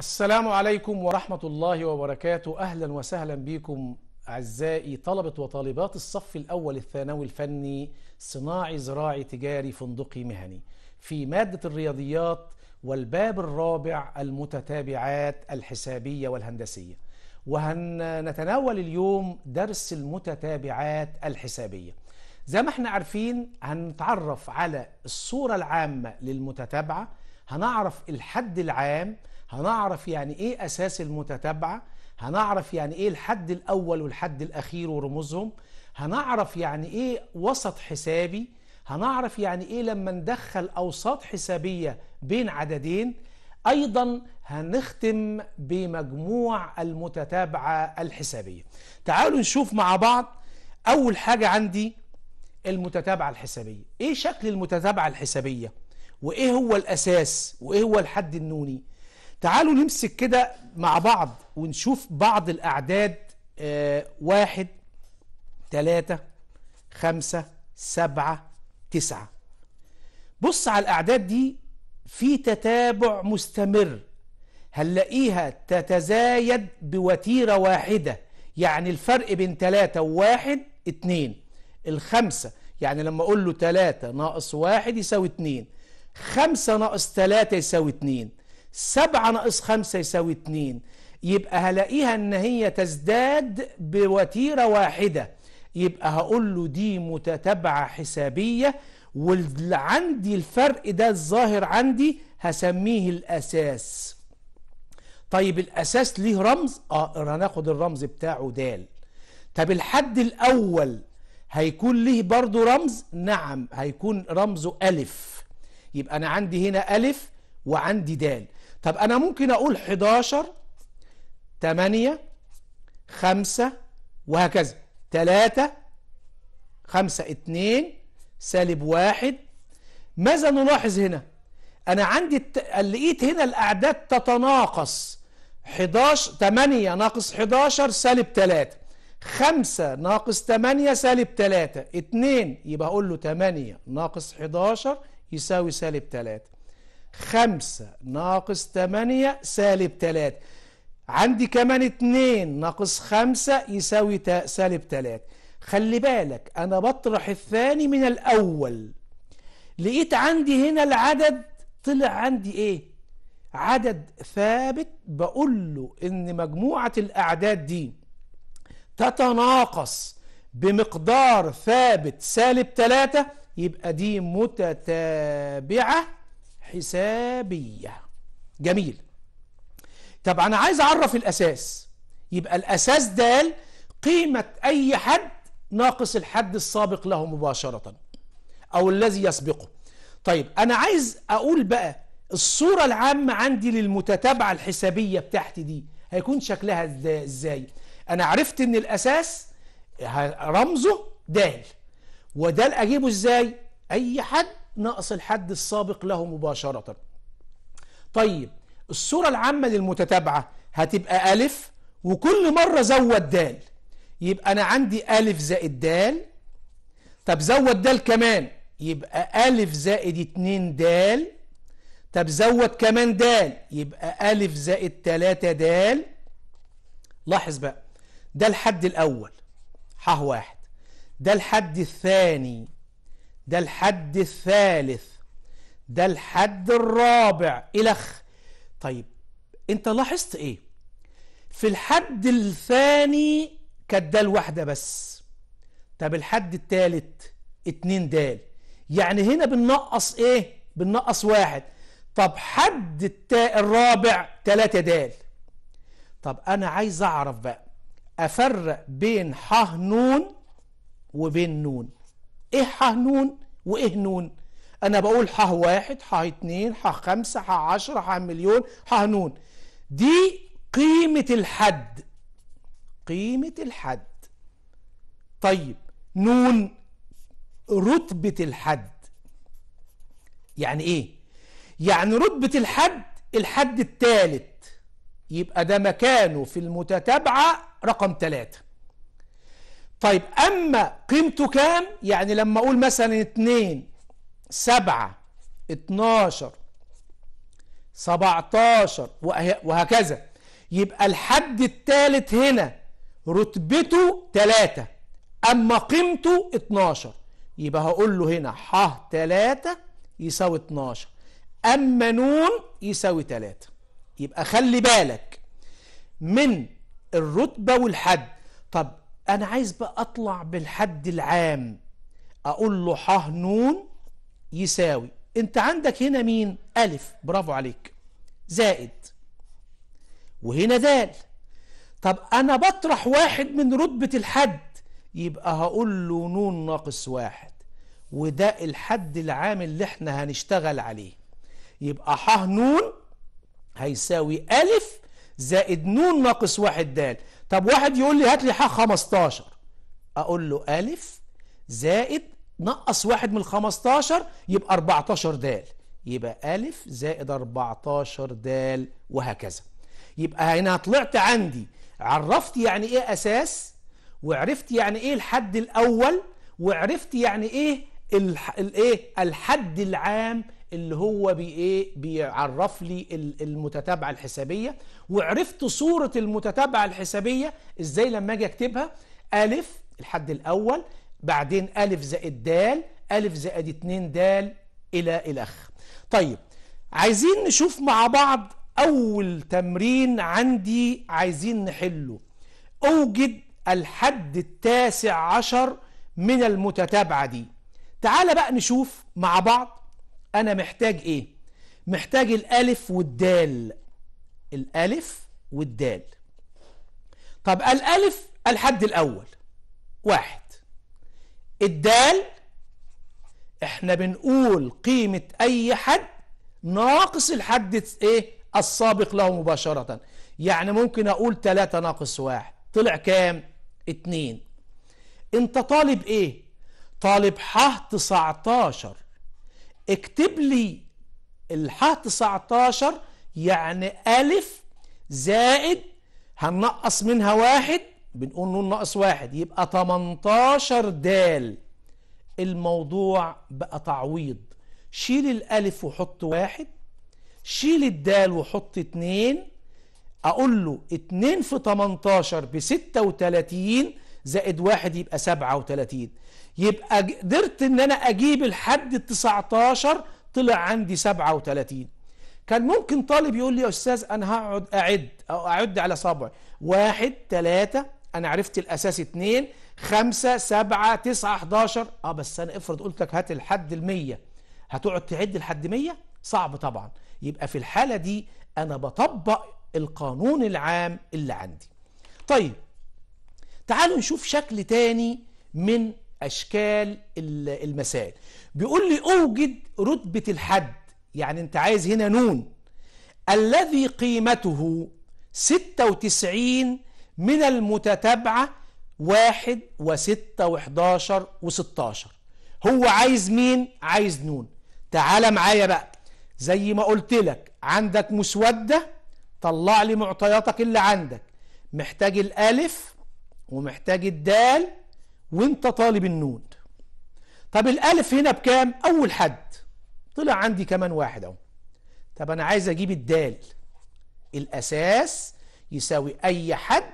السلام عليكم ورحمة الله وبركاته أهلا وسهلا بكم أعزائي طلبة وطالبات الصف الأول الثانوي الفني صناعي زراعي تجاري فندقي مهني في مادة الرياضيات والباب الرابع المتتابعات الحسابية والهندسية وهنتناول اليوم درس المتتابعات الحسابية زي ما احنا عارفين هنتعرف على الصورة العامة للمتتابعة هنعرف الحد العام هنعرف يعني ايه اساس المتتبعه هنعرف يعني ايه الحد الاول والحد الاخير ورموزهم هنعرف يعني ايه وسط حسابي هنعرف يعني ايه لما ندخل اوساط حسابيه بين عددين ايضا هنختم بمجموع المتتابعه الحسابيه تعالوا نشوف مع بعض اول حاجه عندي المتتابعه الحسابيه ايه شكل المتتابعه الحسابيه وايه هو الاساس وايه هو الحد النوني تعالوا نمسك كده مع بعض ونشوف بعض الأعداد آه، واحد تلاتة خمسة سبعة تسعة بص على الأعداد دي في تتابع مستمر هنلاقيها تتزايد بوتيرة واحدة يعني الفرق بين تلاتة وواحد اتنين الخمسة يعني لما أقول له تلاتة ناقص واحد يساوي اتنين خمسة ناقص تلاتة يساوي اتنين سبعة ناقص خمسة يساوي اتنين يبقى هلاقيها ان هي تزداد بوتيرة واحدة يبقى هقول له دي متتابعة حسابية وعندي الفرق ده الظاهر عندي هسميه الاساس طيب الاساس ليه رمز اه هناخد الرمز بتاعه دال طب الحد الاول هيكون ليه برضو رمز نعم هيكون رمزه ألف يبقى أنا عندي هنا ألف وعندي دال طب أنا ممكن أقول 11 8 5 وهكذا 3 5 2 سالب 1 ماذا نلاحظ هنا أنا عندي الت... لقيت هنا الأعداد تتناقص 11 8 ناقص 11 سالب 3 5 ناقص 8 سالب 3 2 يبقى أقول له 8 ناقص 11 يساوي سالب 3 خمسة ناقص تمانية سالب تلاتة عندي كمان اتنين ناقص خمسة يساوي سالب تلاتة خلي بالك أنا بطرح الثاني من الأول لقيت عندي هنا العدد طلع عندي إيه عدد ثابت بقول له إن مجموعة الأعداد دي تتناقص بمقدار ثابت سالب تلاتة يبقى دي متتابعة حسابية جميل طب أنا عايز أعرف الأساس يبقى الأساس دال قيمة أي حد ناقص الحد السابق له مباشرة أو الذي يسبقه طيب أنا عايز أقول بقى الصورة العامة عندي للمتتابعة الحسابية بتاعتي دي هيكون شكلها إزاي أنا عرفت إن الأساس رمزه دال ودال أجيبه إزاي أي حد ناقص الحد السابق له مباشرة طيب الصورة العامة للمتتابعة هتبقى ألف وكل مرة زود دال يبقى أنا عندي ألف زائد دال طب زود دال كمان يبقى ألف زائد اتنين دال طب زود كمان دال يبقى ألف زائد تلاتة دال لاحظ بقى ده الحد الأول ح واحد ده الحد الثاني ده الحد الثالث ده الحد الرابع إلخ طيب انت لاحظت ايه في الحد الثاني كانت دال واحدة بس طب الحد الثالث اتنين دال يعني هنا بننقص ايه بننقص واحد طب حد التاء الرابع تلاتة دال طب انا عايز اعرف بقى افرق بين ح نون وبين نون ايه ح نون وايه نون انا بقول ح واحد ح اتنين ح خمسة ح عشرة ح مليون ح نون دي قيمة الحد قيمة الحد طيب نون رتبة الحد يعني ايه يعني رتبة الحد الحد الثالث يبقى ده مكانه في المتتابعة رقم ثلاثة طيب أما قيمته كام يعني لما أقول مثلا 2 7 12 17 وهكذا يبقى الحد الثالث هنا رتبته 3 أما قيمته 12 يبقى هقول له هنا ح 3 يساوي 12 أما نون يساوي 3 يبقى خلي بالك من الرتبة والحد طب أنا عايز بقى أطلع بالحد العام أقول له ح نون يساوي أنت عندك هنا مين ألف برافو عليك زائد وهنا دال طب أنا بطرح واحد من رتبة الحد يبقى هقول له نون ناقص واحد وده الحد العام اللي احنا هنشتغل عليه يبقى ح نون هيساوي ألف زائد نون ناقص واحد دال طب واحد يقول لي هات لي ح 15 اقول له الف زائد نقص واحد من ال 15 يبقى 14 د يبقى الف زائد 14 د وهكذا يبقى هنا طلعت عندي عرفت يعني ايه اساس وعرفت يعني ايه الحد الاول وعرفت يعني ايه الايه الحد العام اللي هو بي ايه بيعرف لي المتتابعه الحسابيه وعرفت صوره المتتابعه الحسابيه ازاي لما اجي اكتبها الف الحد الاول بعدين الف زائد د الف زائد 2 د الى الاخ طيب عايزين نشوف مع بعض اول تمرين عندي عايزين نحله اوجد الحد التاسع عشر من المتتابعه دي تعال بقى نشوف مع بعض أنا محتاج إيه؟ محتاج الألف والدال الألف والدال طب الألف الحد الأول واحد الدال احنا بنقول قيمة أي حد ناقص الحد إيه؟ السابق له مباشرة يعني ممكن أقول تلاتة ناقص واحد طلع كام؟ اتنين انت طالب ايه؟ طالب ح 19 اكتب لي الح 19 يعني ألف زائد هننقص منها واحد بنقول نون ناقص واحد يبقى 18 دال الموضوع بقى تعويض شيل الألف وحط واحد شيل الدال وحط اتنين أقول له اتنين في 18 بستة وتلاتين زائد واحد يبقى سبعة وتلاتين يبقى قدرت ان انا اجيب الحد ال 19 طلع عندي 37 كان ممكن طالب يقول لي يا استاذ انا هقعد اعد او اعد على صبعي واحد ثلاثة انا عرفت الاساس اتنين خمسة سبعة تسعة 11 اه بس انا افرض قلت لك هات الحد ال 100 هتقعد تعد لحد 100 صعب طبعا يبقى في الحالة دي انا بطبق القانون العام اللي عندي طيب تعالوا نشوف شكل تاني من أشكال المسائل بيقول لي أوجد رتبة الحد يعني أنت عايز هنا نون الذي قيمته 96 من المتتابعة واحد وستة و16 هو عايز مين؟ عايز نون تعال معايا بقى زي ما قلت لك عندك مسودة طلع لي معطياتك اللي عندك محتاج الألف ومحتاج الدال وانت طالب النون طب الالف هنا بكام اول حد طلع عندي كمان واحد اهو طب انا عايز اجيب الدال الاساس يساوي اي حد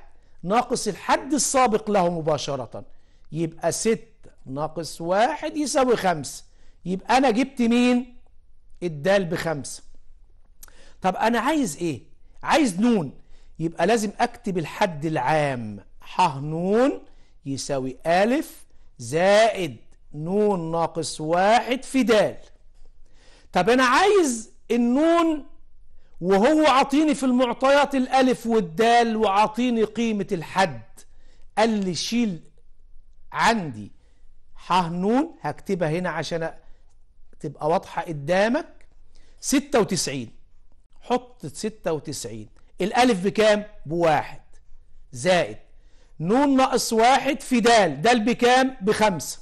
ناقص الحد السابق له مباشرة يبقى ستة ناقص واحد يساوي خمسة يبقى انا جبت مين الدال بخمسة طب انا عايز ايه عايز نون يبقى لازم اكتب الحد العام ح نون يساوي ألف زائد نون ناقص واحد في دال طب أنا عايز النون وهو عطيني في المعطيات الألف والدال وعطيني قيمة الحد قال لي شيل عندي ح نون هكتبها هنا عشان تبقى واضحة قدامك 96 حط 96 الألف بكام؟ بواحد زائد نون ناقص واحد في د د بكام بخمسة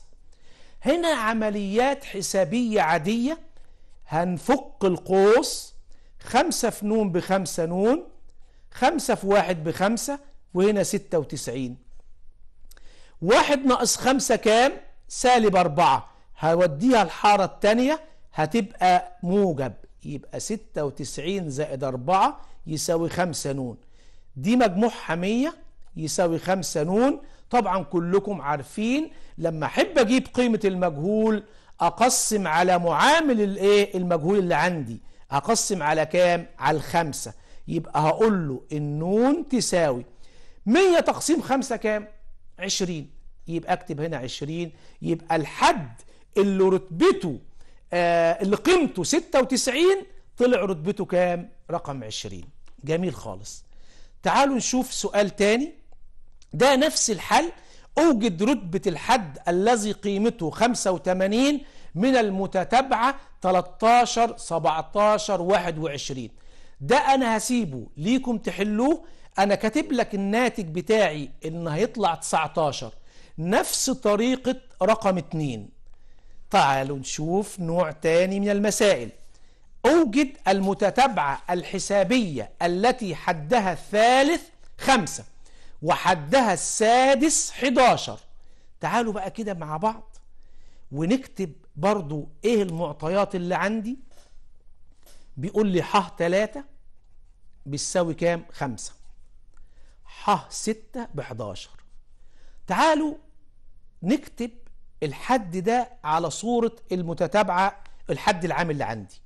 هنا عمليات حسابية عادية هنفك القوس خمسة في نون بخمسة نون خمسة في واحد بخمسة وهنا ستة وتسعين واحد ناقص خمسة كام سالب أربعة هوديها الحارة التانية هتبقى موجب يبقى ستة وتسعين زائد أربعة يساوي خمسة نون دي مجموعها مية يساوي خمسة نون طبعا كلكم عارفين لما احب اجيب قيمة المجهول اقسم على معامل الايه المجهول اللي عندي اقسم على كام على الخمسة يبقى هقول له النون تساوي 100 تقسيم خمسة كام 20 يبقى اكتب هنا 20 يبقى الحد اللي رتبته آه اللي قيمته 96 طلع رتبته كام رقم 20 جميل خالص تعالوا نشوف سؤال تاني ده نفس الحل أوجد رتبة الحد الذي قيمته 85 من المتتابعة 13 17 21 ده أنا هسيبه ليكم تحلوه أنا كاتب لك الناتج بتاعي إن هيطلع 19 نفس طريقة رقم 2 تعالوا نشوف نوع تاني من المسائل أوجد المتتابعة الحسابية التي حدها الثالث خمسة وحدها السادس 11 تعالوا بقى كده مع بعض ونكتب برضو ايه المعطيات اللي عندي بيقول لي ح 3 بتساوي كام 5 ح 6 ب 11 تعالوا نكتب الحد ده على صورة المتتابعة الحد العام اللي عندي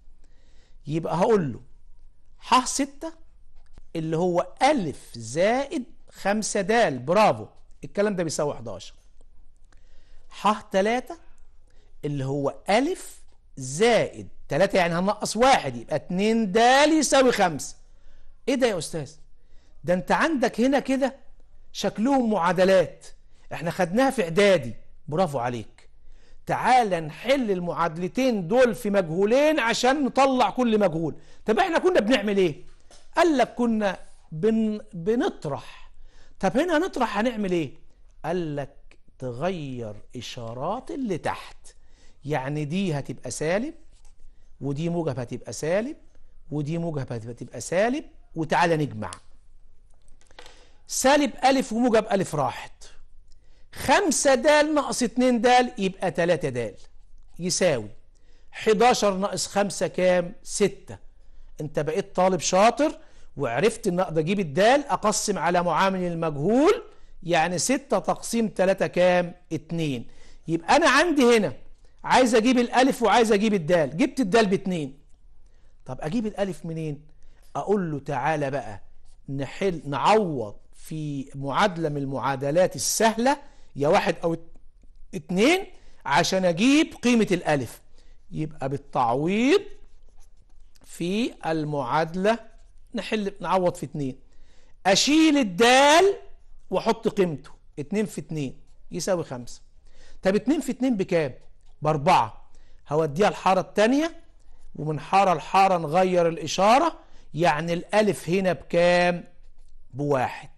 يبقى هقول له ح 6 اللي هو ألف زائد 5 د برافو الكلام ده بيساوي 11 ح 3 اللي هو أ زائد 3 يعني هنقص واحد يبقى 2 د يساوي 5 ايه ده يا استاذ ده انت عندك هنا كده شكلهم معادلات احنا خدناها في اعدادي برافو عليك تعال نحل المعادلتين دول في مجهولين عشان نطلع كل مجهول طب احنا كنا بنعمل ايه قال لك كنا بن... بنطرح طب هنا هنطرح هنعمل ايه قال لك تغير اشارات اللي تحت يعني دي هتبقى سالب ودي موجب هتبقى سالب ودي موجب هتبقى سالب وتعالى نجمع سالب ألف وموجب ألف راحت خمسة دال ناقص اتنين دال يبقى تلاتة دال يساوي حداشر ناقص خمسة كام ستة انت بقيت طالب شاطر وعرفت ان اقدر اجيب الدال اقسم على معامل المجهول يعني 6 تقسيم 3 كام 2 يبقى انا عندي هنا عايز اجيب الالف وعايز اجيب الدال جبت الدال باتنين طب اجيب الالف منين اقول له تعالى بقى نحل نعوض في معادلة من المعادلات السهلة يا واحد او اتنين عشان اجيب قيمة الالف يبقى بالتعويض في المعادلة نحل نعوض في اتنين اشيل الدال واحط قيمته 2 في 2 يساوي 5 طب 2 في 2 بكام باربعة هوديها الحارة التانية ومن حارة لحارة نغير الاشارة يعني الالف هنا بكام بواحد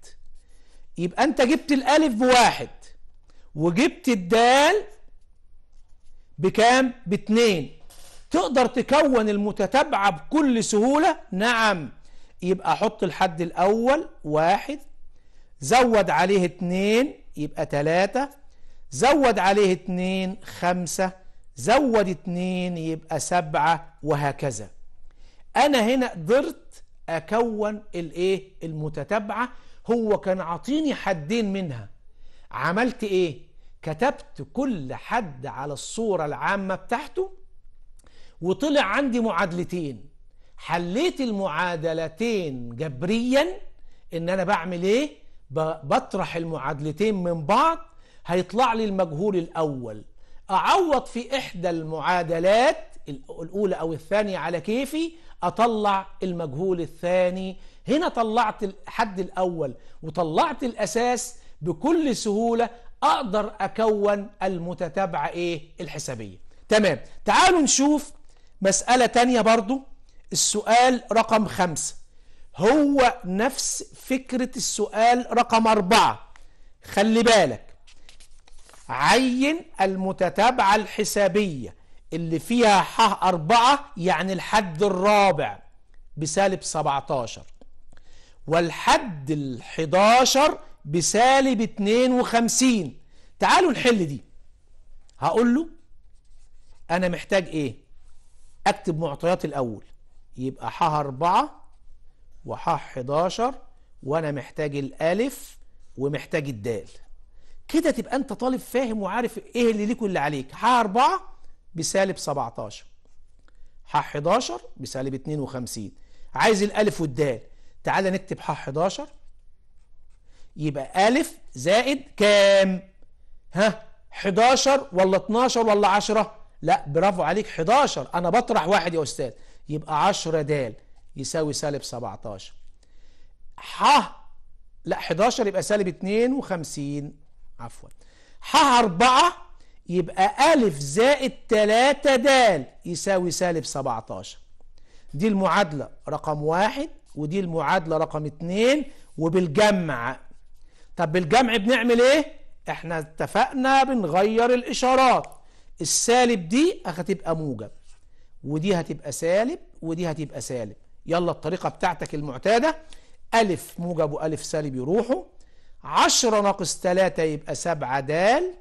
يبقى انت جبت الالف بواحد وجبت الدال بكام باتنين تقدر تكون المتتابعة بكل سهولة نعم يبقى احط الحد الاول واحد زود عليه اتنين يبقى تلاتة زود عليه اتنين خمسة زود اتنين يبقى سبعة وهكذا انا هنا قدرت اكون الايه المتتابعة هو كان عاطيني حدين منها عملت ايه كتبت كل حد على الصورة العامة بتاعته وطلع عندي معادلتين حليت المعادلتين جبريا ان انا بعمل ايه بطرح المعادلتين من بعض هيطلع لي المجهول الاول اعوض في احدى المعادلات الاولى او الثانية على كيفي اطلع المجهول الثاني هنا طلعت الحد الاول وطلعت الاساس بكل سهولة اقدر اكون المتتابعة ايه الحسابية تمام تعالوا نشوف مسألة تانية برضو السؤال رقم خمسة هو نفس فكرة السؤال رقم أربعة خلي بالك عين المتتابعة الحسابية اللي فيها ح أربعة يعني الحد الرابع بسالب 17 والحد ال 11 بسالب 52 تعالوا نحل دي هقول له أنا محتاج إيه أكتب معطيات الأول يبقى ح 4 وح 11 وانا محتاج الالف ومحتاج الدال كده تبقى انت طالب فاهم وعارف ايه اللي ليك واللي عليك ح 4 بسالب 17 ح 11 بسالب 52 عايز الالف والدال تعالى نكتب ح 11 يبقى ألف زائد كام ها 11 ولا 12 ولا 10 لا برافو عليك 11 انا بطرح واحد يا استاذ يبقى 10 د يساوي سالب 17 ح لا 11 يبقى سالب 52 عفوا ح 4 يبقى أ زائد 3 د يساوي سالب 17 دي المعادلة رقم 1 ودي المعادلة رقم 2 وبالجمع طب بالجمع بنعمل ايه؟ احنا اتفقنا بنغير الاشارات السالب دي هتبقى موجب ودي هتبقى سالب ودي هتبقى سالب يلا الطريقة بتاعتك المعتادة ألف موجب ألف سالب يروحوا عشرة ناقص ثلاثة يبقى سبعة دال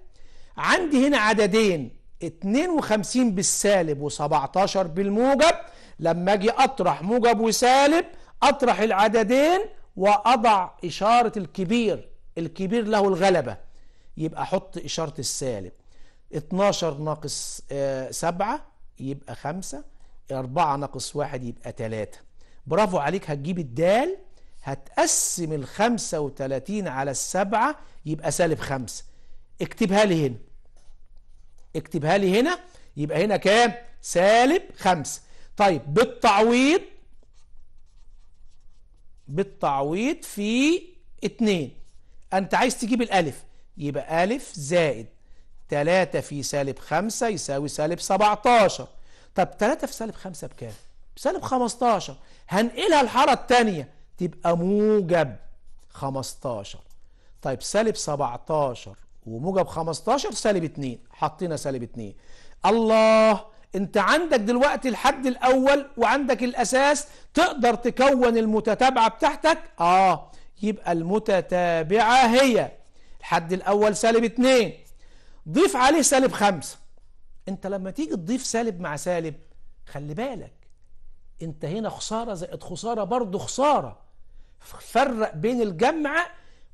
عندي هنا عددين اتنين وخمسين بالسالب وسبعتاشر بالموجب لما اجي اطرح موجب وسالب اطرح العددين واضع اشارة الكبير الكبير له الغلبة يبقى احط اشارة السالب 12 ناقص آه، سبعة يبقى خمسة أربعة ناقص واحد يبقى تلاتة برافو عليك هتجيب الدال هتقسم الخمسة وتلاتين على السبعة يبقى سالب خمسة اكتبها لي هنا اكتبها لي هنا يبقى هنا كام سالب خمسة طيب بالتعويض بالتعويض في اتنين انت عايز تجيب الالف يبقى الف زائد 3 في سالب 5 يساوي سالب 17 طب 3 في سالب 5 بكام؟ بسالب 15 هنقلها الحارة الثانيه تبقى موجب 15 طيب سالب 17 وموجب 15 سالب 2 حطينا سالب 2 الله انت عندك دلوقتي الحد الاول وعندك الاساس تقدر تكون المتتابعه بتاعتك اه يبقى المتتابعه هي الحد الاول سالب 2 ضيف عليه سالب خمسة انت لما تيجي تضيف سالب مع سالب خلي بالك انت هنا خسارة زائد خسارة برضه خسارة فرق بين الجمع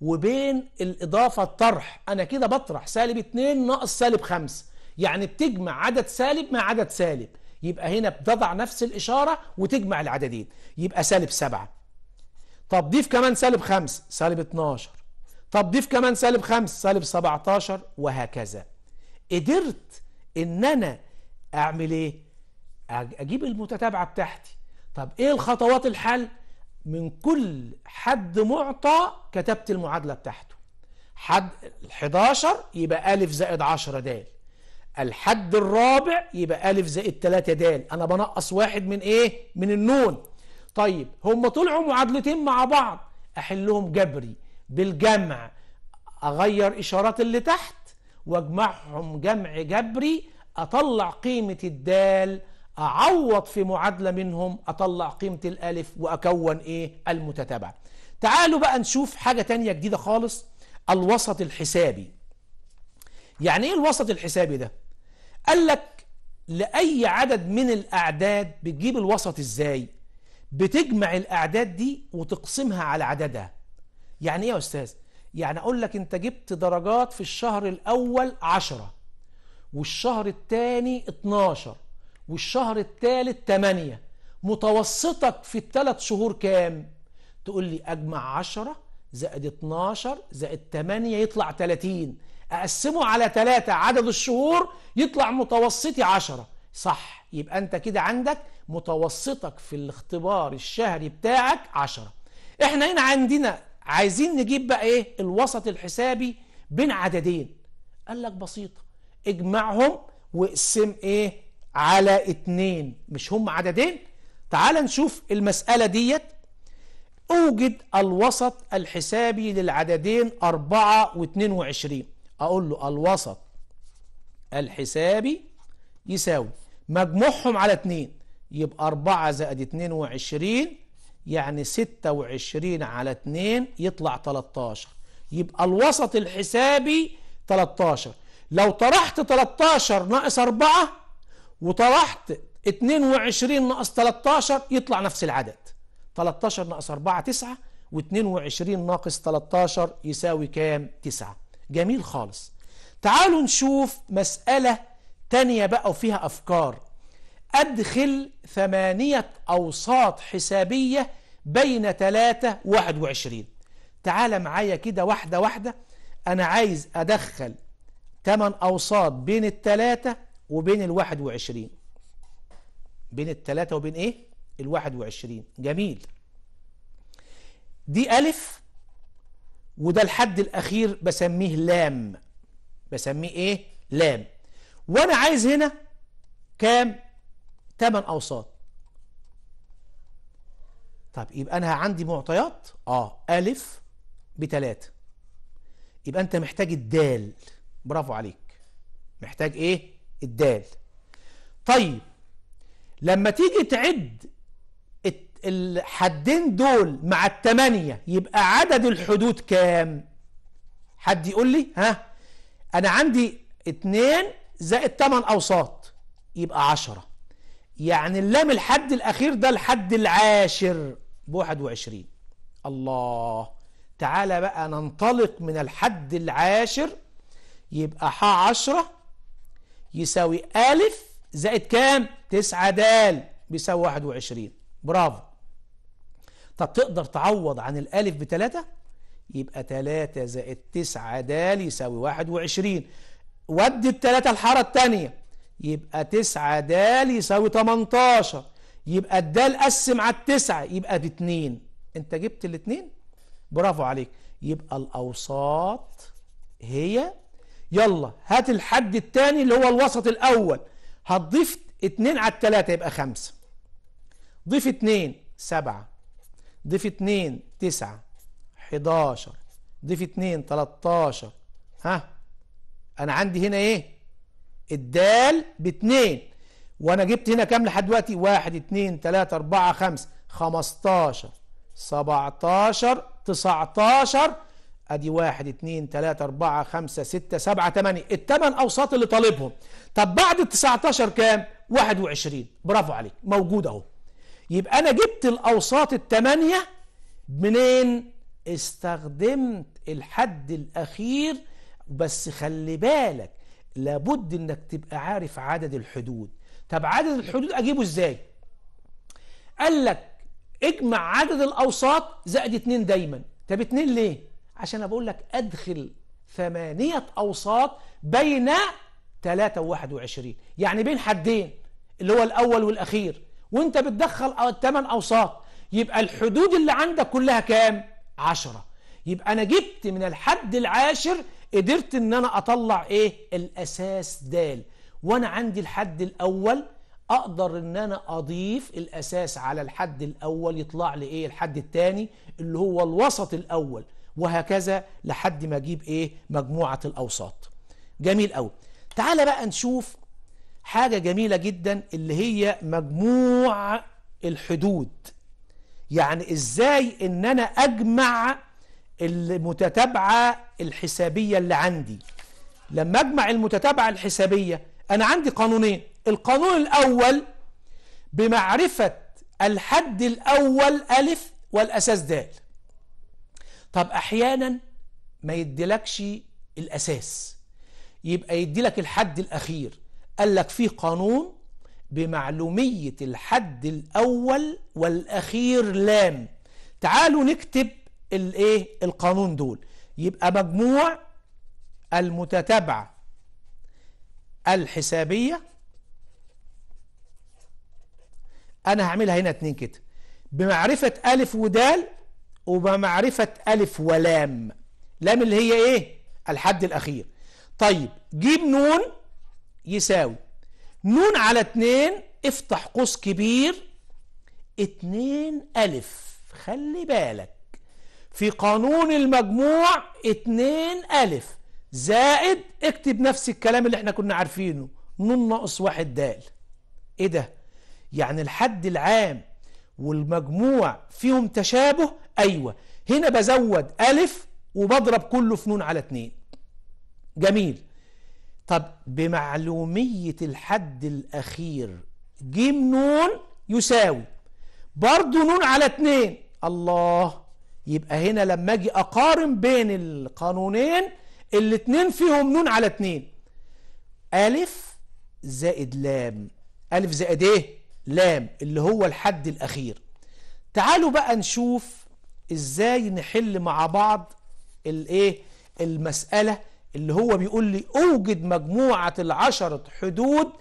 وبين الإضافة الطرح أنا كده بطرح سالب 2 ناقص سالب 5 يعني بتجمع عدد سالب مع عدد سالب يبقى هنا بتضع نفس الإشارة وتجمع العددين يبقى سالب 7 طب ضيف كمان سالب 5 سالب 12 طب ضيف كمان سالب 5 سالب 17 وهكذا قدرت ان انا اعمل ايه اجيب المتتابعه بتاعتي طب ايه الخطوات الحل من كل حد معطى كتبت المعادله بتاعته حد ال11 يبقى أ زائد 10 د الحد الرابع يبقى أ زائد 3 د انا بنقص واحد من ايه من النون طيب هم طلعوا معادلتين مع بعض احلهم جبري بالجمع اغير اشارات اللي تحت واجمعهم جمع جبري اطلع قيمة الدال اعوض في معادلة منهم اطلع قيمة الالف واكون ايه المتتابعة تعالوا بقى نشوف حاجة تانية جديدة خالص الوسط الحسابي يعني ايه الوسط الحسابي ده قال لك لأي عدد من الأعداد بتجيب الوسط ازاي بتجمع الأعداد دي وتقسمها على عددها يعني ايه يا استاذ يعني اقول لك انت جبت درجات في الشهر الاول 10 والشهر الثاني 12 والشهر الثالث 8 متوسطك في الثلاث شهور كام تقول لي اجمع 10 زائد 12 زائد 8 يطلع 30 اقسمه على 3 عدد الشهور يطلع متوسطي 10 صح يبقى انت كده عندك متوسطك في الاختبار الشهري بتاعك 10 احنا هنا عندنا عايزين نجيب بقى ايه الوسط الحسابي بين عددين قال لك بسيطه اجمعهم واقسم ايه على اتنين مش هم عددين تعال نشوف المسألة ديت اوجد الوسط الحسابي للعددين اربعة واتنين وعشرين اقول له الوسط الحسابي يساوي مجموعهم على اتنين يبقى اربعة زائد اتنين وعشرين يعني 26 على 2 يطلع 13 يبقى الوسط الحسابي 13 لو طرحت 13 ناقص 4 وطرحت 22 ناقص 13 يطلع نفس العدد 13 ناقص 4 9 و22 ناقص 13 يساوي كام 9 جميل خالص تعالوا نشوف مسألة تانية بقى وفيها أفكار أدخل ثمانية أوساط حسابية بين ثلاثة و21 تعال معايا كده واحدة واحدة أنا عايز أدخل ثمان أوساط بين التلاتة وبين الواحد وعشرين بين التلاتة وبين إيه؟ الواحد وعشرين جميل دي ألف وده الحد الأخير بسميه لام بسميه إيه؟ لام وأنا عايز هنا كام؟ ثمان أوساط طب يبقى أنا عندي معطيات آه ألف بتلاتة يبقى أنت محتاج الدال برافو عليك محتاج إيه؟ الدال طيب لما تيجي تعد الحدين دول مع التمانية يبقى عدد الحدود كام حد يقول لي ها انا عندي اتنين زائد تمن اوساط يبقى عشرة يعني اللام الحد الاخير ده الحد العاشر ب 21 الله تعالى بقى ننطلق من الحد العاشر يبقى ح 10 يساوي الف زائد كام 9 د بيساوي 21 برافو طب تقدر تعوض عن الالف بثلاثة يبقى 3 زائد 9 د يساوي 21 ودي الثلاثة الحارة الثانية يبقى 9 د يساوي 18 يبقى الدال قسم على التسعة يبقى باتنين انت جبت الاتنين برافو عليك يبقى الاوساط هي يلا هات الحد التاني اللي هو الوسط الاول هتضيف اتنين على التلاتة يبقى خمسة ضيف اتنين سبعة ضيف اتنين تسعة حداشر ضيف اتنين تلاتاشر ها انا عندي هنا ايه الدال باتنين وانا جبت هنا كام لحد دلوقتي واحد اتنين تلاتة اربعة خمسة خمستاشر سبعتاشر تسعتاشر ادي واحد اتنين تلاتة اربعة خمسة ستة سبعة تمانية التمن اوساط اللي طالبهم طب بعد التسعتاشر كام واحد وعشرين برافو عليك موجود اهو يبقى انا جبت الاوساط التمانية منين استخدمت الحد الاخير بس خلي بالك لابد انك تبقى عارف عدد الحدود طب عدد الحدود اجيبه ازاي قال لك اجمع عدد الاوساط زائد اتنين دايما طب اتنين ليه عشان انا بقول لك ادخل ثمانية اوساط بين تلاتة و21 يعني بين حدين اللي هو الاول والاخير وانت بتدخل ثمان اوساط يبقى الحدود اللي عندك كلها كام 10 يبقى انا جبت من الحد العاشر قدرت ان انا اطلع ايه الاساس د وانا عندي الحد الاول اقدر ان انا اضيف الاساس على الحد الاول يطلع لي ايه الحد الثاني اللي هو الوسط الاول وهكذا لحد ما اجيب ايه مجموعه الاوساط جميل قوي تعال بقى نشوف حاجه جميله جدا اللي هي مجموع الحدود يعني ازاي ان انا اجمع المتتابعة الحسابية اللي عندي لما أجمع المتتابعة الحسابية أنا عندي قانونين القانون الأول بمعرفة الحد الأول ألف والأساس دال طب أحيانا ما يديلكش الأساس يبقى يديلك الحد الأخير قال لك في قانون بمعلومية الحد الأول والأخير لام تعالوا نكتب الايه القانون دول يبقى مجموع المتتابعة الحسابية أنا هعملها هنا اتنين كده بمعرفة ألف ودال وبمعرفة ألف ولام لام اللي هي إيه الحد الأخير طيب جيب نون يساوي نون على اتنين افتح قوس كبير اتنين ألف خلي بالك في قانون المجموع اتنين ألف زائد اكتب نفس الكلام اللي احنا كنا عارفينه نون ناقص واحد دال ايه ده يعني الحد العام والمجموع فيهم تشابه ايوه هنا بزود ألف وبضرب كله في نون على اتنين جميل طب بمعلومية الحد الأخير جيم نون يساوي برضو نون على اتنين الله يبقى هنا لما اجي اقارن بين القانونين الاثنين فيهم نون على اتنين الف زائد لام الف زائد ايه لام اللي هو الحد الاخير تعالوا بقى نشوف ازاي نحل مع بعض الايه المسألة اللي هو بيقول لي اوجد مجموعة العشرة حدود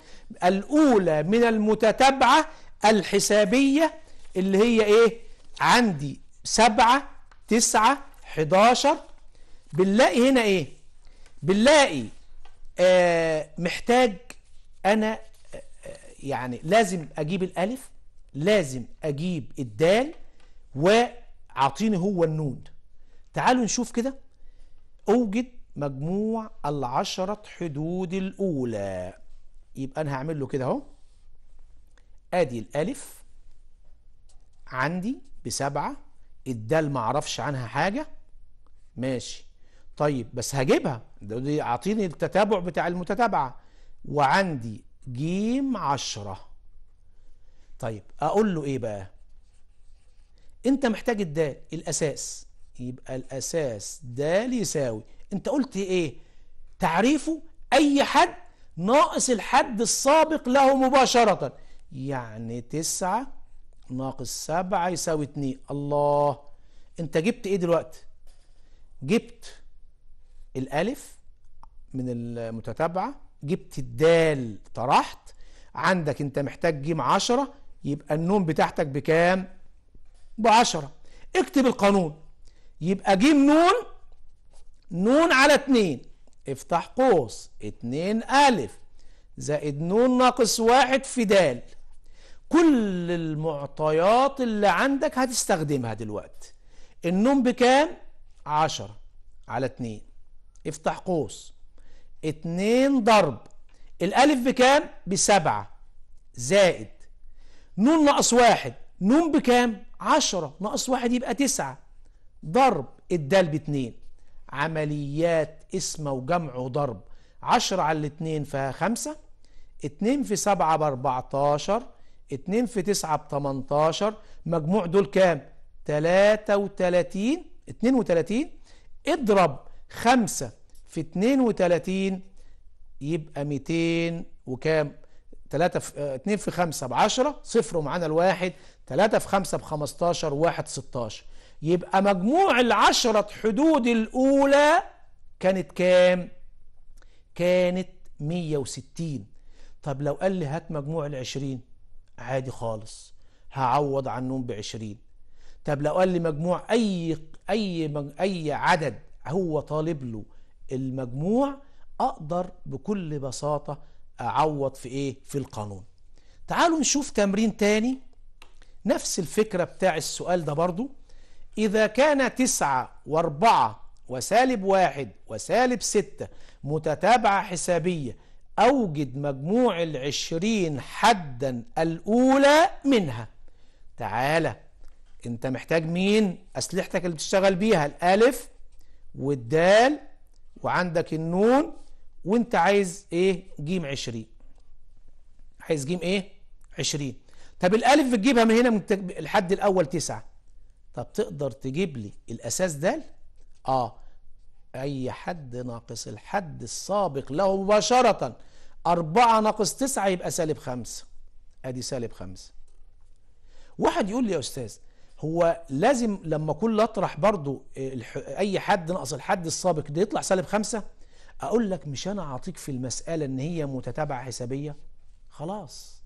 الاولى من المتتابعة الحسابية اللي هي ايه عندي سبعة 9 11 بنلاقي هنا ايه بنلاقي آه محتاج انا آه، آه، يعني لازم اجيب الالف لازم اجيب الدال وعطيني هو النون تعالوا نشوف كده اوجد مجموع العشرة حدود الاولى يبقى انا هعمل له كده اهو ادي الالف عندي بسبعة الدال ما اعرفش عنها حاجه ماشي طيب بس هجيبها ده دي اعطيني التتابع بتاع المتتابعه وعندي جيم عشرة طيب اقول له ايه بقى انت محتاج الدال الاساس يبقى الاساس دال يساوي انت قلت ايه تعريفه اي حد ناقص الحد السابق له مباشرة يعني تسعة ناقص سبعة يساوي اتنين الله انت جبت ايه دلوقتي جبت الالف من المتتابعة جبت الدال طرحت عندك انت محتاج جيم عشرة يبقى النون بتاعتك بكام بعشرة اكتب القانون يبقى جيم نون نون على اتنين افتح قوس اتنين الف زائد نون ناقص واحد في دال كل المعطيات اللي عندك هتستخدمها دلوقتي النوم بكام؟ 10 على 2 افتح قوس 2 ضرب الألف بكام؟ بسبعة زائد نون ناقص واحد نون بكام؟ 10 ناقص واحد يبقى 9 ضرب الدال باتنين عمليات اسم وجمع وضرب 10 على الاتنين فيها خمسة 2 في 7 ب 14 2 في 9 ب 18 مجموع دول كام 33 32 اضرب 5 في 32 يبقى 200 وكام 3 في 2 آه، في 5 ب 10 صفر ومعانا الواحد 3 في 5 ب 15 1 16 يبقى مجموع ال 10 حدود الأولى كانت كام؟ كانت 160 طب لو قال لي هات مجموع ال 20 عادي خالص هعوض عنهم بعشرين طب لو قال لي مجموع اي اي اي عدد هو طالب له المجموع اقدر بكل بساطة اعوض في ايه في القانون تعالوا نشوف تمرين تاني نفس الفكرة بتاع السؤال ده برضو إذا كان تسعة واربعة وسالب واحد وسالب ستة متتابعة حسابية أوجد مجموع العشرين حدا الأولى منها تعالى أنت محتاج مين أسلحتك اللي بتشتغل بيها الألف والدال وعندك النون وانت عايز ايه جيم عشرين عايز جيم ايه عشرين طب الألف بتجيبها من هنا من الحد الأول تسعة طب تقدر تجيب لي الأساس دال آه أي حد ناقص الحد السابق له مباشرة أربعة ناقص تسعة يبقى سالب خمسة أدي سالب خمسة واحد يقول لي يا أستاذ هو لازم لما كل أطرح برضو آه، أي حد ناقص الحد السابق ده يطلع سالب خمسة أقول لك مش أنا أعطيك في المسألة إن هي متتابعة حسابية خلاص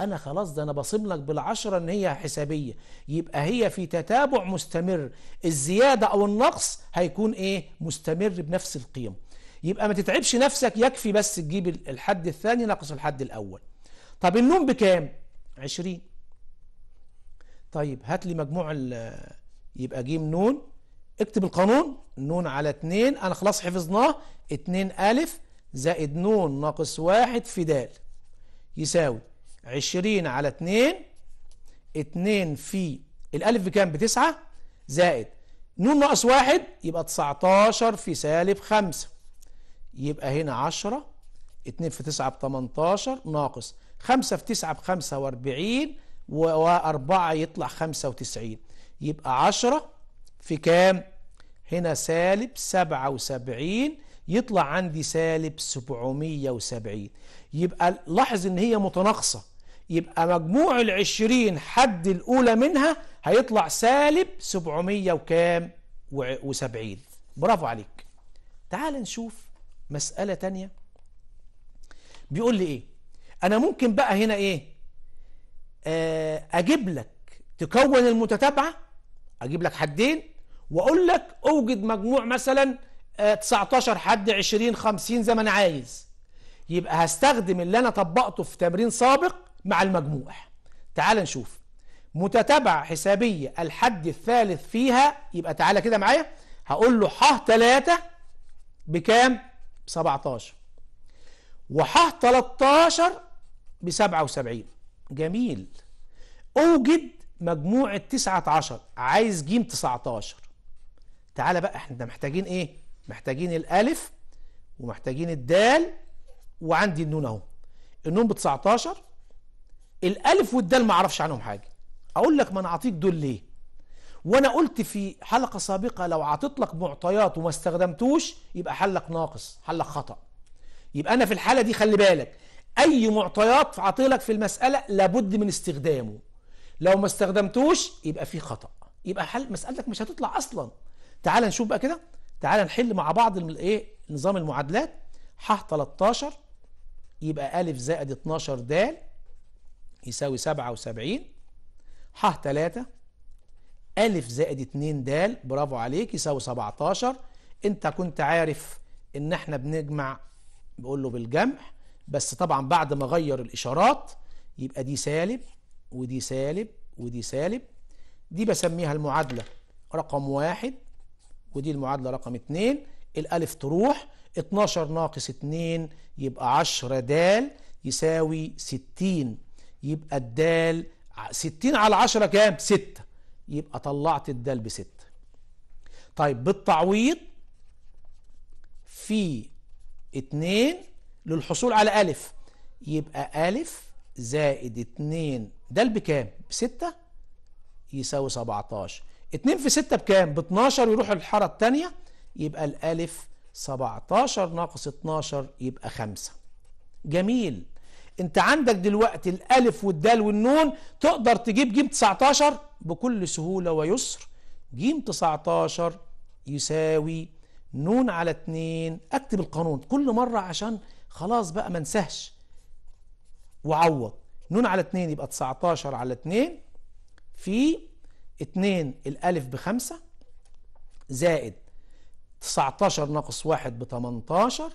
انا خلاص ده انا بصم لك بالعشرة ان هي حسابية يبقى هي في تتابع مستمر الزيادة او النقص هيكون ايه مستمر بنفس القيم يبقى ما تتعبش نفسك يكفي بس تجيب الحد الثاني ناقص الحد الاول طب النون بكام عشرين طيب هات لي مجموع يبقى جيم نون اكتب القانون نون على اتنين انا خلاص حفظناه اتنين الف زائد نون ناقص واحد في دال يساوي 20 على 2 2 في الألف بكام بتسعة زائد نون ناقص واحد يبقى 19 في سالب 5 يبقى هنا 10 2 في 9 ب 18 ناقص 5 في 9 ب 45 و4 يطلع 95 يبقى 10 في كام؟ هنا سالب 77 يطلع عندي سالب 770 يبقى لاحظ ان هي متناقصه يبقى مجموع العشرين حد الأولى منها هيطلع سالب سبعمية وكام وسبعين برافو عليك تعال نشوف مسألة تانية بيقول لي ايه انا ممكن بقى هنا ايه آه اجيب لك تكون المتتابعة اجيب لك حدين واقول لك اوجد مجموع مثلا آه 19 حد 20 50 زي ما انا عايز يبقى هستخدم اللي انا طبقته في تمرين سابق مع المجموع تعال نشوف متتابعة حسابية الحد الثالث فيها يبقى تعالى كده معايا هقول له ح 3 بكام ب 17 وح 13 ب 77 جميل اوجد مجموعة 19 عايز ج 19 تعالى بقى احنا محتاجين ايه محتاجين الالف ومحتاجين الدال وعندي النون اهو النون ب 19 الالف والدال ما اعرفش عنهم حاجه اقول لك ما انا اعطيك دول ليه وانا قلت في حلقه سابقه لو اعطيت لك معطيات وما استخدمتوش يبقى حلك ناقص حلك خطا يبقى انا في الحاله دي خلي بالك اي معطيات لك في المساله لابد من استخدامه لو ما استخدمتوش يبقى في خطا يبقى حل مسالتك مش هتطلع اصلا تعال نشوف بقى كده تعال نحل مع بعض الايه نظام المعادلات ح 13 يبقى ا زائد 12 د يساوي 77 ح 3 ألف زائد 2 د برافو عليك يساوي 17 أنت كنت عارف إن إحنا بنجمع بقول له بالجمع بس طبعا بعد ما أغير الإشارات يبقى دي سالب ودي سالب ودي سالب دي بسميها المعادلة رقم واحد ودي المعادلة رقم اتنين الألف تروح 12 ناقص 2 يبقى 10 د يساوي 60 يبقى الدال 60 على 10 كام؟ 6 يبقى طلعت الدال ب 6 طيب بالتعويض في 2 للحصول على أ يبقى أ زائد 2 دال بكام؟ ب 6 يساوي 17 2 في 6 بكام؟ ب 12 يروح الحارة الثانية يبقى الألف 17 ناقص 12 يبقى 5 جميل انت عندك دلوقتي الالف والدال والنون تقدر تجيب جيم 19 بكل سهولة ويسر جيم 19 يساوي نون على 2 اكتب القانون كل مرة عشان خلاص بقى ما انساهش وعوض نون على 2 يبقى 19 على 2 في 2 الالف بخمسة زائد 19 ناقص 1 ب 18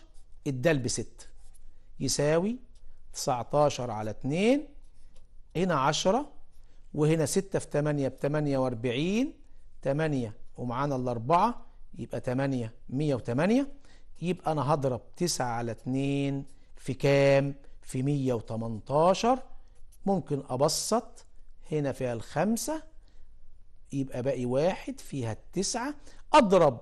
الدال ب 6 يساوي 19 على 2 هنا 10 وهنا 6 في 8 ب 48 8 ومعانا الأربعة يبقى 8 108 يبقى أنا هضرب 9 على 2 في كام؟ في 118 ممكن أبسط هنا فيها الخمسة يبقى باقي واحد فيها التسعة أضرب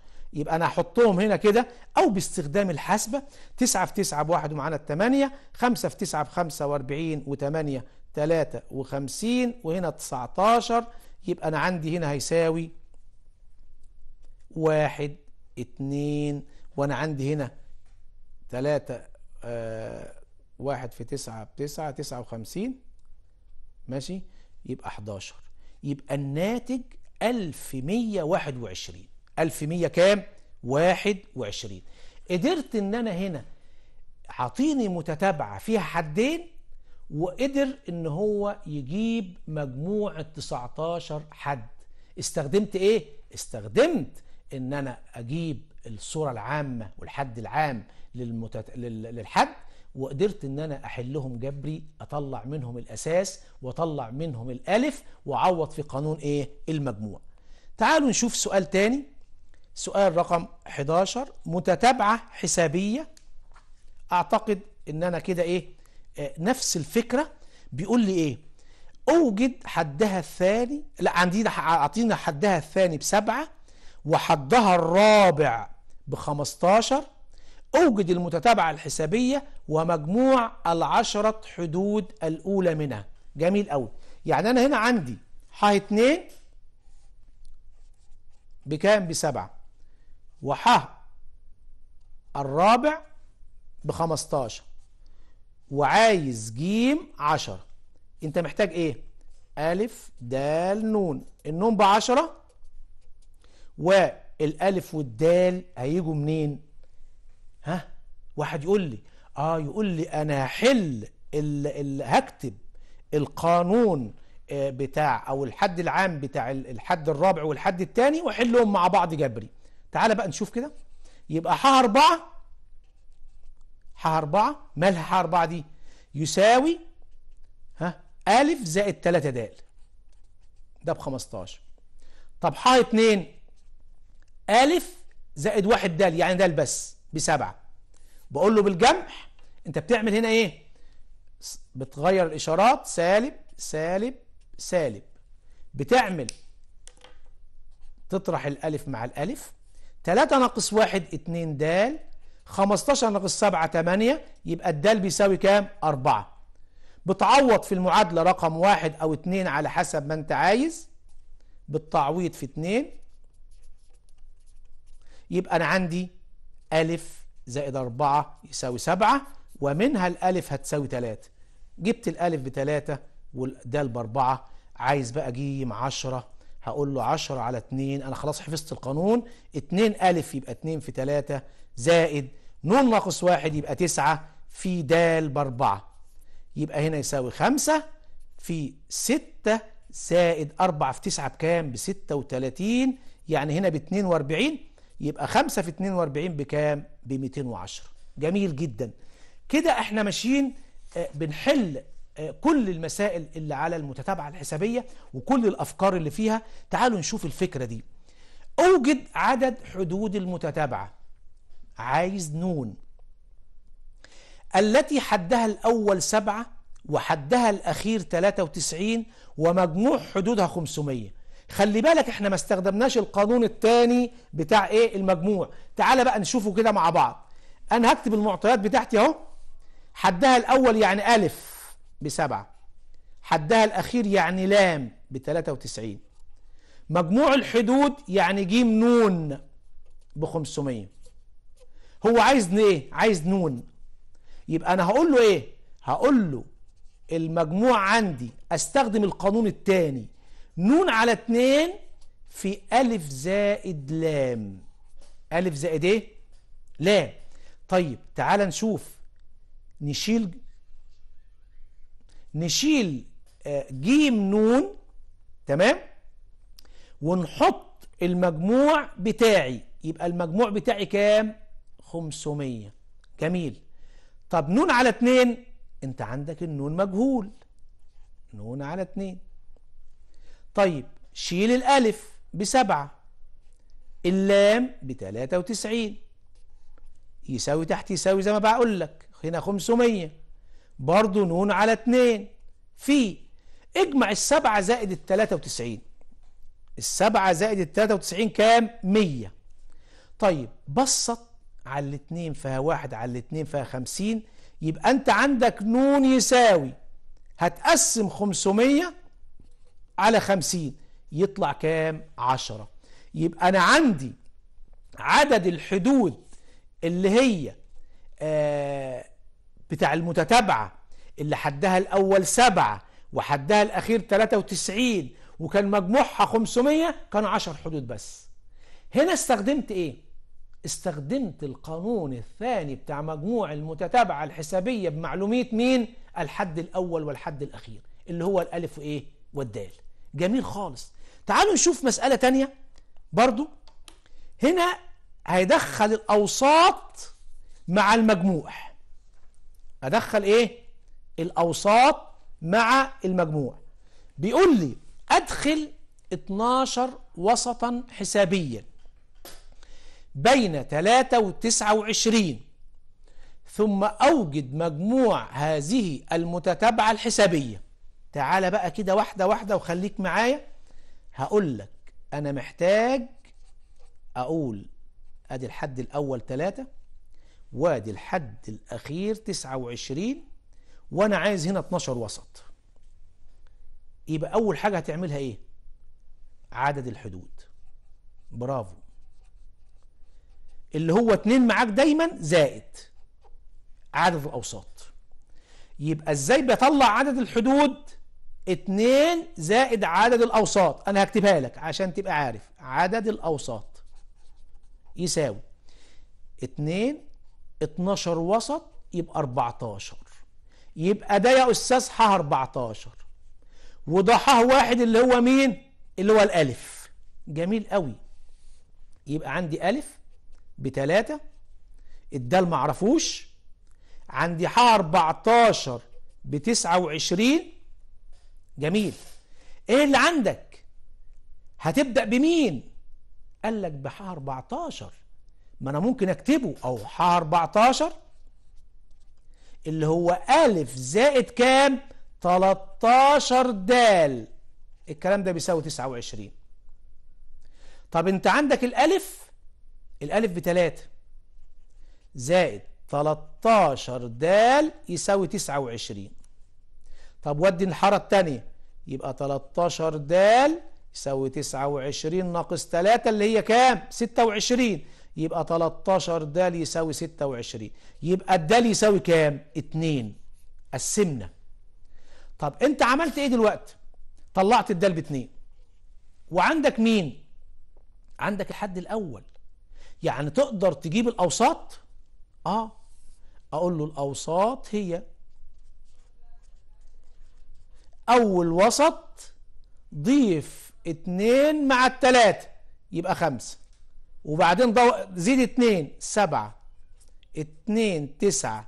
يبقى انا احطهم هنا كده او باستخدام الحاسبه 9 في 9 ب 1 ومعانا ال 8 5 في 9 ب 45 و8 53 وهنا 19 يبقى انا عندي هنا هيساوي 1 2 وانا عندي هنا 3 1 آه، في 9 ب 9 59 ماشي يبقى 11 يبقى الناتج 1121 1100 كام 21 قدرت ان انا هنا اعطيني متتابعة فيها حدين وقدر ان هو يجيب ال 19 حد استخدمت ايه استخدمت ان انا اجيب الصورة العامة والحد العام للمتت... للحد وقدرت ان انا احلهم جبري اطلع منهم الاساس واطلع منهم الالف واعوض في قانون ايه المجموع تعالوا نشوف سؤال تاني سؤال رقم 11 متتابعة حسابية أعتقد إن أنا كده إيه آه، نفس الفكرة بيقول لي إيه أوجد حدها الثاني لا عندي أعطينا حدها الثاني بسبعة وحدها الرابع ب 15 أوجد المتتابعة الحسابية ومجموع العشرة حدود الأولى منها جميل أوي يعني أنا هنا عندي ح 2 بكام بسبعة وح الرابع ب 15 وعايز جيم 10 انت محتاج ايه الف دال نون النون ب 10 والالف والدال هيجوا منين ها واحد يقول لي اه يقول لي انا هحل هكتب القانون آه، بتاع او الحد العام بتاع الحد الرابع والحد الثاني واحلهم مع بعض جبري تعالى بقى نشوف كده يبقى ح 4 ح 4 مالها ح 4 دي يساوي ها أ زائد 3 د ده ب 15 طب ح 2 أ زائد 1 د يعني د بس بسبعة بقول له بالجمح انت بتعمل هنا ايه بتغير الاشارات سالب سالب سالب بتعمل تطرح الالف مع الالف 3 ناقص 1 2 د 15 ناقص 7 8 يبقى الدال بيساوي كام 4 بتعوض في المعادلة رقم 1 أو 2 على حسب ما أنت عايز بالتعويض في 2 يبقى أنا عندي ألف زائد 4 يساوي 7 ومنها الألف هتساوي 3 جبت الألف بتلاتة والدال 4 عايز بقى أجيم 10 هقول له 10 على 2 انا خلاص حفظت القانون 2 الف يبقى 2 في 3 زائد ن ناقص 1 يبقى 9 في د ب 4 يبقى هنا يساوي 5 في 6 زائد 4 في 9 بكام ب 36 يعني هنا ب 42 يبقى 5 في 42 بكام ب 210 جميل جدا كده احنا ماشيين آه، بنحل كل المسائل اللي على المتتابعة الحسابية وكل الأفكار اللي فيها تعالوا نشوف الفكرة دي أوجد عدد حدود المتتابعة عايز نون التي حدها الأول سبعة وحدها الأخير 93 ومجموع حدودها 500 خلي بالك احنا ما استخدمناش القانون الثاني بتاع ايه المجموع تعال بقى نشوفه كده مع بعض انا هكتب المعطيات بتاعتي اهو حدها الاول يعني الف بسبعة حدها الأخير يعني لام ب وتسعين مجموع الحدود يعني جيم نون بخمسمية هو عايز ايه عايز نون يبقى انا هقول له ايه هقول له المجموع عندي استخدم القانون الثاني نون على اتنين في ألف زائد لام ألف زائد ايه لام طيب تعال نشوف نشيل نشيل آه، جيم نون تمام ونحط المجموع بتاعي يبقى المجموع بتاعي كام 500 جميل طب نون على 2 انت عندك النون مجهول نون على 2 طيب شيل الالف بسبعة اللام بتلاتة وتسعين يساوي تحت يساوي زي ما بقول لك هنا 500 برضو نون على اتنين في اجمع السبعة زائد التلاتة وتسعين السبعة زائد التلاتة وتسعين كام مية طيب بسط على الاتنين فيها واحد على الاتنين فيها خمسين يبقى انت عندك نون يساوي هتقسم خمسمية على خمسين يطلع كام عشرة يبقى انا عندي عدد الحدود اللي هي آه بتاع المتتابعة اللي حدها الأول سبعة وحدها الأخير 93 وكان مجموعها 500 كان 10 حدود بس هنا استخدمت إيه؟ استخدمت القانون الثاني بتاع مجموع المتتابعة الحسابية بمعلومية مين؟ الحد الأول والحد الأخير اللي هو الألف وإيه؟ والدال جميل خالص تعالوا نشوف مسألة تانية برضو هنا هيدخل الأوساط مع المجموع ادخل ايه الاوساط مع المجموع بيقول لي ادخل 12 وسطا حسابيا بين 3 و 29 ثم اوجد مجموع هذه المتتابعة الحسابية تعال بقى كده واحدة واحدة وخليك معايا هقول لك انا محتاج اقول ادي الحد الاول 3 وادي الحد الأخير 29 وأنا عايز هنا 12 وسط يبقى أول حاجة هتعملها إيه؟ عدد الحدود برافو اللي هو 2 معاك دايما زائد عدد الأوساط يبقى إزاي بطلع عدد الحدود؟ 2 زائد عدد الأوساط أنا هكتبها لك عشان تبقى عارف عدد الأوساط يساوي 2 12 وسط يبقى 14 يبقى ده يا أستاذ ح 14 وده ح واحد اللي هو مين؟ اللي هو الألف جميل قوي يبقى عندي ألف بتلاتة الدال معرفوش عندي ح 14 بتسعة وعشرين جميل ايه اللي عندك هتبدأ بمين قال لك بح 14 ما انا ممكن اكتبه او ح 14 اللي هو ألف زائد كام 13 د الكلام ده بيساوي 29 طب انت عندك الألف الألف بتلاتة زائد 13 د يساوي 29 طب ودي الحارة الثانيه يبقى 13 د يساوي 29 ناقص 3 اللي هي كام 26 يبقى 13 دال يساوي 26 يبقى الدال يساوي كام 2 قسمنا طب انت عملت ايه دلوقتي طلعت الدال باتنين وعندك مين عندك الحد الاول يعني تقدر تجيب الاوساط اه اقول له الاوساط هي اول وسط ضيف اتنين مع التلاتة يبقى خمسة وبعدين ضو... زيد سبعة تسعة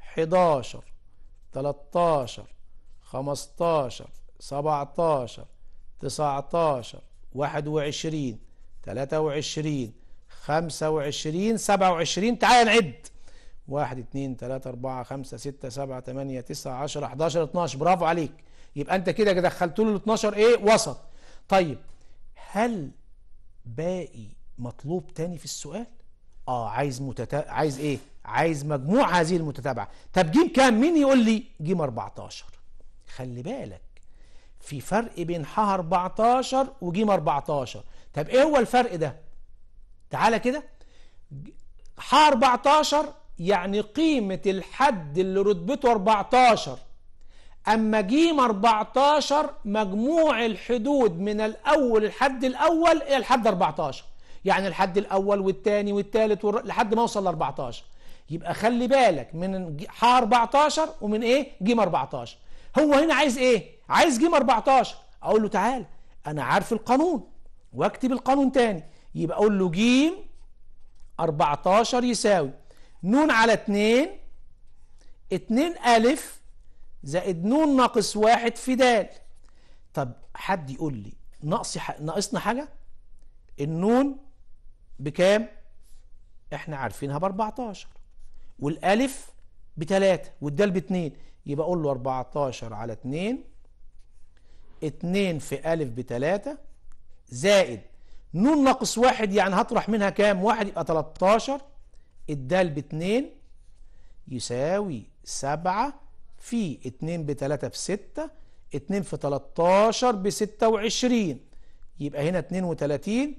حداشر تلتاشر خمستاشر سبعتاشر تسعتاشر واحد وعشرين تلاتة وعشرين خمسة وعشرين سبعة وعشرين تعال نعد واحد اتنين تلاتة اربعة خمسة ستة سبعة تمانية تسعة عشر احداشر اتناشر برافو عليك يبقى انت كده دخلت له 12 ايه وسط طيب هل باقي مطلوب تاني في السؤال اه عايز متتا... عايز ايه عايز مجموع هذه المتتابعه طب جيم كام مين يقول لي جيم 14 خلي بالك في فرق بين ح 14 وجيم 14 طب ايه هو الفرق ده تعالى كده ح 14 يعني قيمة الحد اللي رتبته 14 أما جيم 14 مجموع الحدود من الأول الحد الأول إلى الحد 14 يعني الحد الاول والثاني والثالث والر... لحد ما اوصل ل 14 يبقى خلي بالك من ح 14 ومن ايه ج 14 هو هنا عايز ايه عايز ج 14 اقول له تعالى انا عارف القانون واكتب القانون تاني يبقى اقول له ج 14 يساوي ن على 2 2 ألف زائد ن ناقص واحد في د طب حد يقول لي ناقصي ناقصنا حاجة النون بكام احنا عارفينها ب 14 والالف ب 3 والدال ب 2 يبقى اقول له 14 على 2 2 في الف ب 3 زائد نون ناقص 1 يعني هطرح منها كام 1 يبقى 13 الدال ب 2 يساوي 7 في 2 ب 3 ب 6 2 في 13 ب 26 يبقى هنا 32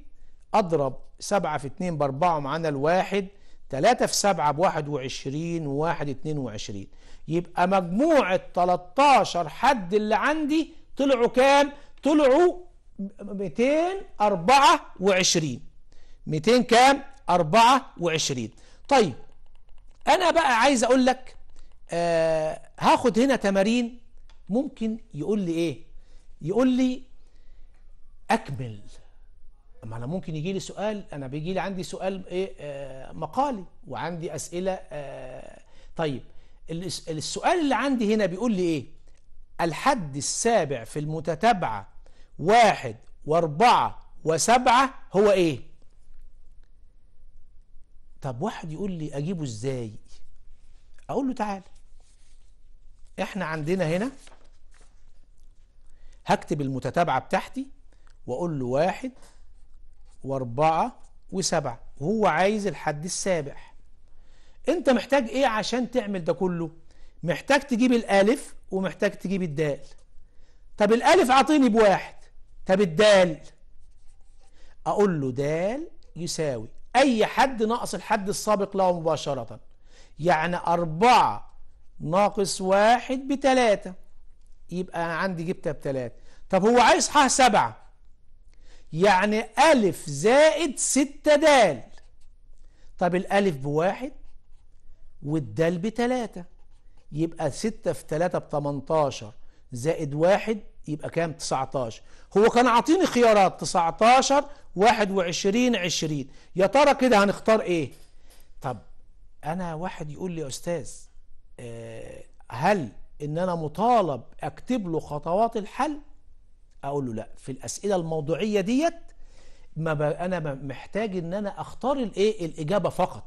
اضرب 7 في 2 ب 4 معانا الواحد 3 في 7 ب 21 و1 22 يبقى مجموعه 13 حد اللي عندي طلعوا كام؟ طلعوا 224 200 كام؟ 24 طيب انا بقى عايز اقول لك آه هاخد هنا تمارين ممكن يقول لي ايه؟ يقول لي اكمل طب ما انا ممكن يجي لي سؤال انا بيجي لي عندي سؤال ايه آه مقالي وعندي اسئله آه طيب السؤال اللي عندي هنا بيقول لي ايه الحد السابع في المتتابعه واحد واربعه وسبعه هو ايه طب واحد يقول لي اجيبه ازاي اقول له تعال احنا عندنا هنا هكتب المتتابعه بتاعتي واقول له واحد واربعة وسبعة وهو عايز الحد السابع انت محتاج ايه عشان تعمل ده كله محتاج تجيب الالف ومحتاج تجيب الدال طب الالف اعطيني بواحد طب الدال اقول له دال يساوي اي حد ناقص الحد السابق له مباشرة يعني اربعة ناقص واحد بتلاتة يبقى انا عندي جبتها بتلاتة طب هو عايز ح سبعة يعني ألف زائد ستة دال طب الألف بواحد والدال بتلاتة يبقى ستة في تلاتة بتمنتاشر زائد واحد يبقى كام 19 هو كان عاطيني خيارات 19 21 20 يا ترى كده هنختار ايه طب انا واحد يقول لي يا استاذ آه، هل ان انا مطالب اكتب له خطوات الحل اقول له لا في الاسئله الموضوعيه ديت ما انا محتاج ان انا اختار الايه الاجابه فقط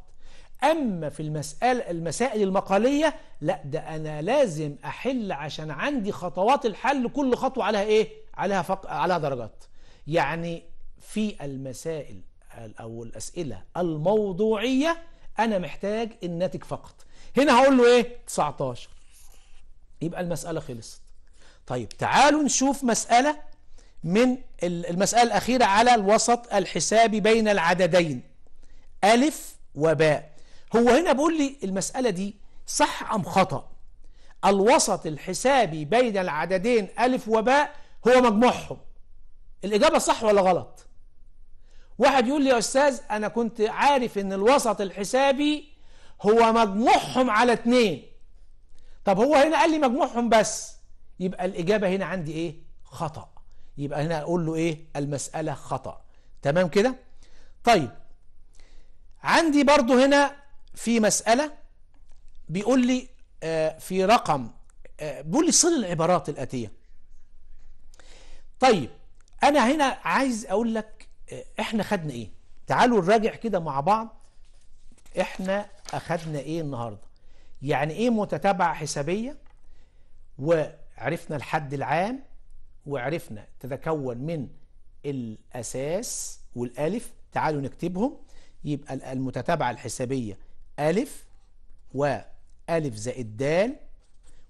اما في المساله المسائل المقاليه لا ده انا لازم احل عشان عندي خطوات الحل كل خطوه عليها ايه عليها فق... عليها درجات يعني في المسائل او الاسئله الموضوعيه انا محتاج الناتج فقط هنا هقول له ايه 19 يبقى المساله خلصت طيب تعالوا نشوف مسألة من المسألة الأخيرة على الوسط الحسابي بين العددين ألف وباء هو هنا بيقول لي المسألة دي صح أم خطأ الوسط الحسابي بين العددين ألف وباء هو مجموعهم الإجابة صح ولا غلط واحد يقول لي يا أستاذ أنا كنت عارف أن الوسط الحسابي هو مجموعهم على اتنين طب هو هنا قال لي مجموعهم بس يبقى الإجابة هنا عندي إيه خطأ يبقى هنا أقول له إيه المسألة خطأ تمام كده طيب عندي برضو هنا في مسألة بيقول لي آه، في رقم آه، بيقول لي صل العبارات الآتية طيب أنا هنا عايز أقول لك آه، إحنا خدنا إيه تعالوا نراجع كده مع بعض إحنا أخدنا إيه النهاردة يعني إيه متتابعة حسابية و عرفنا الحد العام وعرفنا تتكون من الأساس والألف تعالوا نكتبهم يبقى المتتابعة الحسابية ألف وألف زائد دال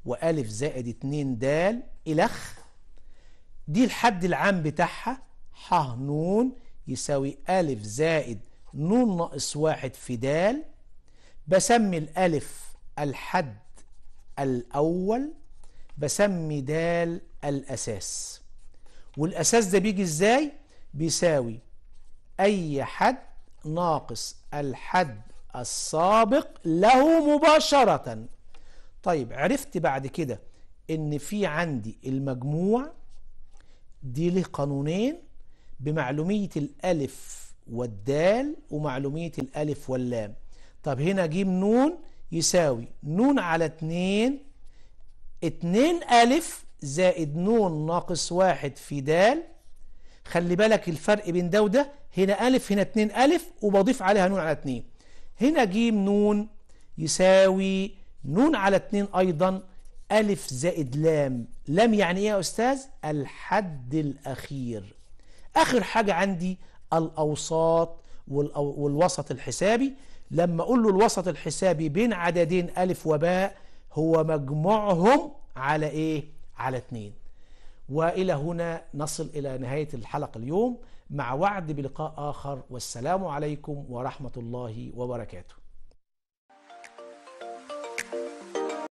وألف زائد 2 دال إلخ دي الحد العام بتاعها ح نون يساوي ألف زائد نون ناقص واحد في دال بسمي الألف الحد الأول بسمي دال الأساس والأساس ده بيجي إزاي بيساوي أي حد ناقص الحد السابق له مباشرة طيب عرفت بعد كده إن في عندي المجموع دي له قانونين بمعلومية الألف والدال ومعلومية الألف واللام طب هنا جيم نون يساوي نون على اتنين اتنين ألف زائد نون ناقص واحد في دال خلي بالك الفرق بين ده وده هنا ألف هنا اتنين ألف وبضيف عليها نون على اتنين هنا جيم نون يساوي نون على اتنين أيضا ألف زائد لام لام يعني إيه يا أستاذ؟ الحد الأخير آخر حاجة عندي الأوساط والوسط الحسابي لما أقول له الوسط الحسابي بين عددين ألف وباء هو مجموعهم على إيه؟ على اتنين وإلى هنا نصل إلى نهاية الحلقة اليوم مع وعد بلقاء آخر والسلام عليكم ورحمة الله وبركاته